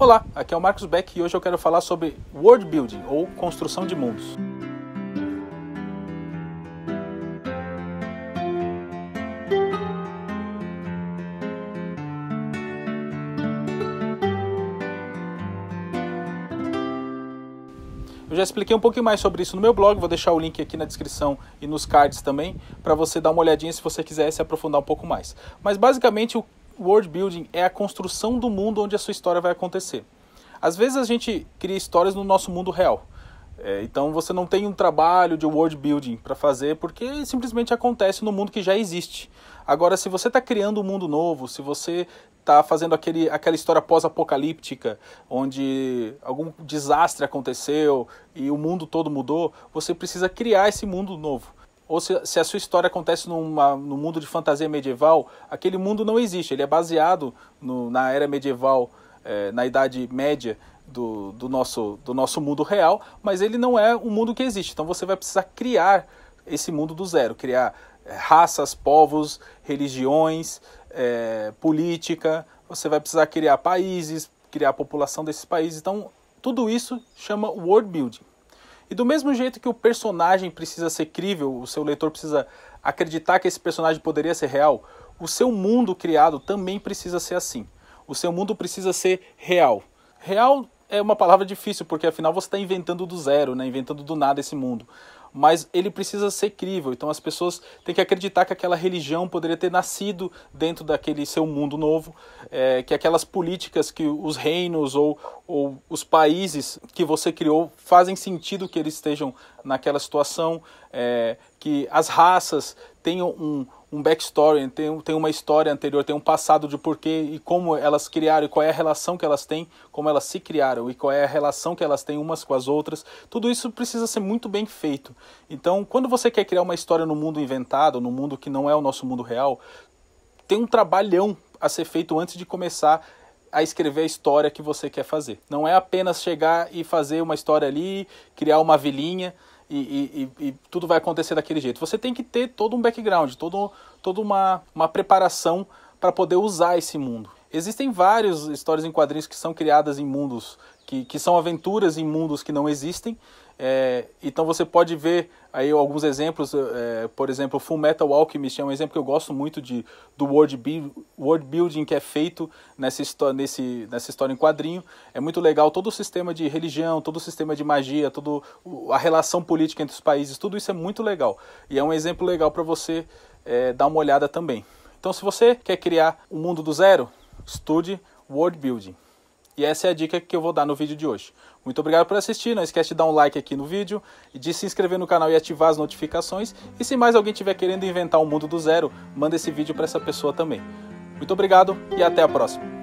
Olá, aqui é o Marcos Beck e hoje eu quero falar sobre world building ou construção de mundos. Eu já expliquei um pouquinho mais sobre isso no meu blog, vou deixar o link aqui na descrição e nos cards também, para você dar uma olhadinha se você quiser se aprofundar um pouco mais. Mas basicamente o world building é a construção do mundo onde a sua história vai acontecer. Às vezes a gente cria histórias no nosso mundo real. É, então você não tem um trabalho de world building para fazer porque simplesmente acontece no mundo que já existe. Agora, se você está criando um mundo novo, se você está fazendo aquele, aquela história pós-apocalíptica, onde algum desastre aconteceu e o mundo todo mudou, você precisa criar esse mundo novo ou se, se, a sua história acontece numa, no num mundo de fantasia medieval, aquele mundo não existe. Ele é baseado no, na era medieval, é, na Idade Média do, do, nosso, do nosso mundo real, mas ele não é um mundo que existe. Então você vai precisar criar esse mundo do zero, criar é, raças, povos, religiões, é, política. Você vai precisar criar países, criar a população desses países. Então tudo isso chama world building. E do mesmo jeito que o personagem precisa ser crível, o seu leitor precisa acreditar que esse personagem poderia ser real, o seu mundo criado também precisa ser assim. O seu mundo precisa ser real. Real é uma palavra difícil, porque afinal você está inventando do zero, né? inventando do nada esse mundo mas ele precisa ser crível. Então as pessoas têm que acreditar que aquela religião poderia ter nascido dentro daquele seu mundo novo, é, que aquelas políticas que os reinos ou, ou os países que você criou fazem sentido que eles estejam naquela situação, é, que as raças tenham um, um backstory, tem, tem uma história anterior, tem um passado de porquê e como elas criaram, e qual é a relação que elas têm, como elas se criaram, e qual é a relação que elas têm umas com as outras. Tudo isso precisa ser muito bem feito. Então, quando você quer criar uma história no mundo inventado, no mundo que não é o nosso mundo real, tem um trabalhão a ser feito antes de começar a escrever a história que você quer fazer. Não é apenas chegar e fazer uma história ali, criar uma vilinha e, e, e, tudo vai acontecer daquele jeito. Você tem que ter todo um background, todo, toda uma, uma preparação para poder usar esse mundo. Existem várias histórias em quadrinhos que são criadas em mundos, que, que são aventuras em mundos que não existem. É, então você pode ver aí alguns exemplos, é, por exemplo, Full Metal Alchemist é um exemplo que eu gosto muito de, do world, build, world building que é feito nessa, nesse, nessa história em quadrinho. É muito legal todo o sistema de religião, todo o sistema de magia, toda a relação política entre os países, tudo isso é muito legal. E é um exemplo legal para você é, dar uma olhada também. Então, se você quer criar um mundo do zero, Estude World Building. E essa é a dica que eu vou dar no vídeo de hoje. Muito obrigado por assistir, não esquece de dar um like aqui no vídeo, de se inscrever no canal e ativar as notificações. E se mais alguém estiver querendo inventar o um mundo do zero, manda esse vídeo para essa pessoa também. Muito obrigado e até a próxima.